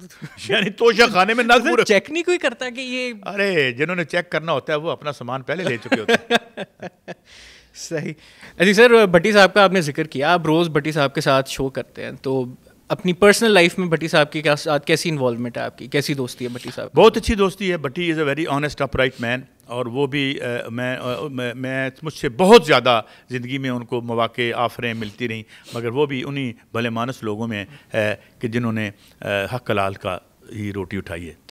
यानी तोशा खाने में ना चेक तो नहीं कोई करता कि ये अरे जिन्होंने चेक करना होता है वो अपना सामान पहले ले चुके होते सही अजी सर भट्टी साहब का आपने जिक्र किया आप रोज़ भट्टी साहब के साथ शो करते हैं तो अपनी पर्सनल लाइफ में भट्टी साहब के साथ कैसी इन्वॉल्वमेंट है आपकी कैसी दोस्ती है भट्टी साहब बहुत अच्छी दोस्ती है Bhatti is a very honest upright man और वो भी आ, मैं आ, मैं, मैं मुझसे बहुत ज़्यादा ज़िंदगी में उनको मौाक़े आफरें मिलती रहीं मगर वो भी उन्हीं भले मानस लोगों में है कि जिन्होंने हक लाल का ही रोटी उठाई है